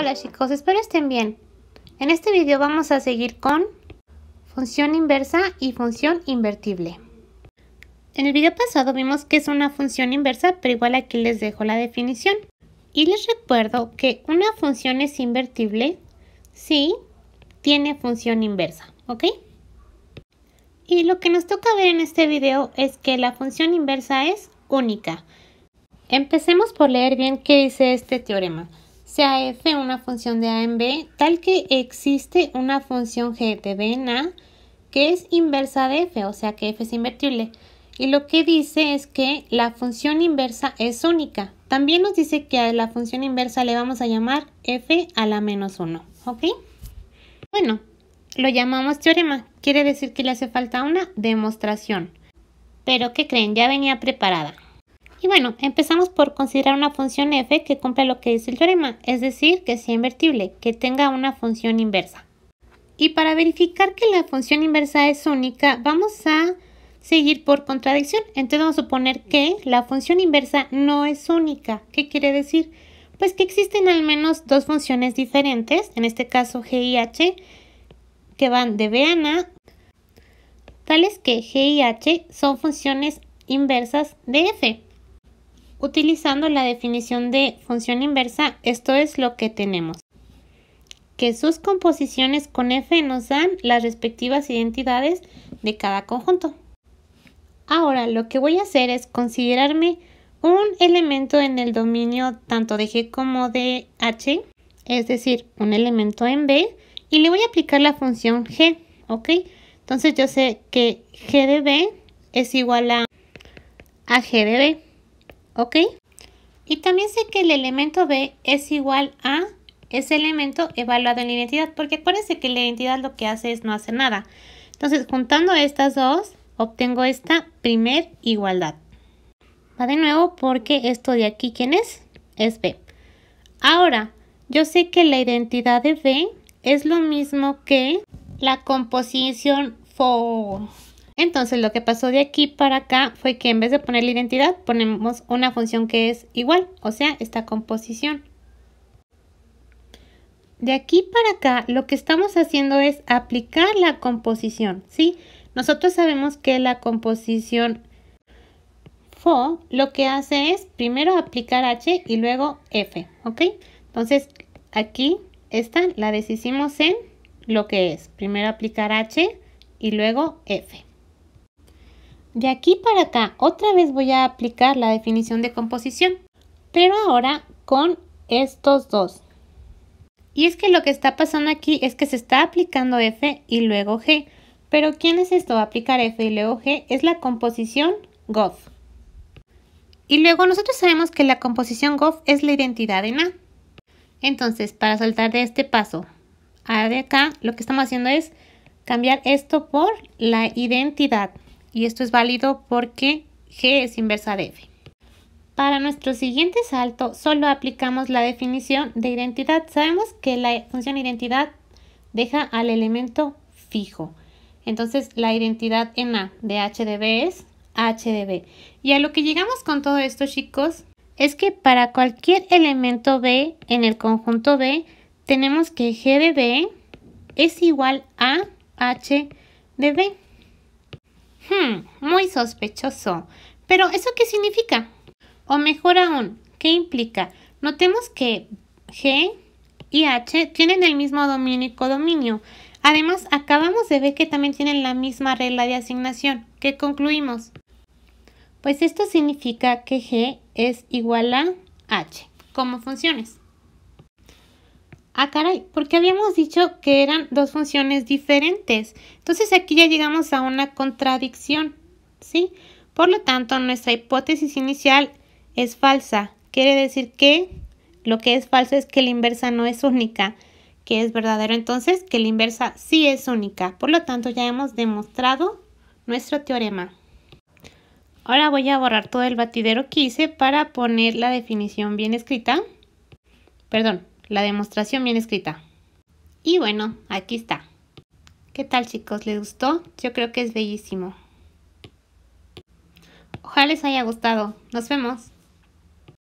Hola chicos, espero estén bien. En este video vamos a seguir con función inversa y función invertible. En el video pasado vimos que es una función inversa, pero igual aquí les dejo la definición. Y les recuerdo que una función es invertible si tiene función inversa, ¿ok? Y lo que nos toca ver en este video es que la función inversa es única. Empecemos por leer bien qué dice este teorema sea f una función de a en b, tal que existe una función g de b en a que es inversa de f, o sea que f es invertible. Y lo que dice es que la función inversa es única. También nos dice que a la función inversa le vamos a llamar f a la menos 1, ¿ok? Bueno, lo llamamos teorema, quiere decir que le hace falta una demostración. Pero ¿qué creen? Ya venía preparada. Y bueno, empezamos por considerar una función f que cumpla lo que dice el teorema, es decir, que sea invertible, que tenga una función inversa. Y para verificar que la función inversa es única, vamos a seguir por contradicción. Entonces vamos a suponer que la función inversa no es única. ¿Qué quiere decir? Pues que existen al menos dos funciones diferentes, en este caso g y h, que van de b a n, tales que g y h son funciones inversas de f. Utilizando la definición de función inversa, esto es lo que tenemos. Que sus composiciones con f nos dan las respectivas identidades de cada conjunto. Ahora lo que voy a hacer es considerarme un elemento en el dominio tanto de g como de h, es decir, un elemento en b, y le voy a aplicar la función g, ¿ok? Entonces yo sé que g de b es igual a, a g de b. ¿Ok? Y también sé que el elemento B es igual a ese elemento evaluado en la identidad, porque acuérdense que la identidad lo que hace es no hacer nada. Entonces, juntando estas dos, obtengo esta primer igualdad. Va de nuevo porque esto de aquí, ¿quién es? Es B. Ahora, yo sé que la identidad de B es lo mismo que la composición for entonces lo que pasó de aquí para acá fue que en vez de poner la identidad ponemos una función que es igual, o sea, esta composición. De aquí para acá lo que estamos haciendo es aplicar la composición, ¿sí? Nosotros sabemos que la composición fo lo que hace es primero aplicar h y luego f, ¿ok? Entonces aquí esta la deshicimos en lo que es primero aplicar h y luego f. De aquí para acá otra vez voy a aplicar la definición de composición, pero ahora con estos dos. Y es que lo que está pasando aquí es que se está aplicando F y luego G. Pero ¿quién es esto? Aplicar F y luego G es la composición GOF. Y luego nosotros sabemos que la composición GOF es la identidad en A. Entonces, para saltar de este paso a de acá, lo que estamos haciendo es cambiar esto por la identidad y esto es válido porque G es inversa de F. Para nuestro siguiente salto solo aplicamos la definición de identidad. Sabemos que la función identidad deja al elemento fijo. Entonces la identidad en A de H de B es H de B. Y a lo que llegamos con todo esto chicos es que para cualquier elemento B en el conjunto B tenemos que G de B es igual a H de B. Hmm, muy sospechoso. Pero ¿eso qué significa? O mejor aún, ¿qué implica? Notemos que G y H tienen el mismo dominio Además, acabamos de ver que también tienen la misma regla de asignación. ¿Qué concluimos? Pues esto significa que G es igual a H como funciones. Ah, caray, porque habíamos dicho que eran dos funciones diferentes. Entonces aquí ya llegamos a una contradicción, ¿sí? Por lo tanto, nuestra hipótesis inicial es falsa. Quiere decir que lo que es falso es que la inversa no es única, que es verdadero entonces que la inversa sí es única. Por lo tanto, ya hemos demostrado nuestro teorema. Ahora voy a borrar todo el batidero que hice para poner la definición bien escrita. Perdón, la demostración bien escrita. Y bueno, aquí está. ¿Qué tal chicos? ¿Les gustó? Yo creo que es bellísimo. Ojalá les haya gustado. Nos vemos.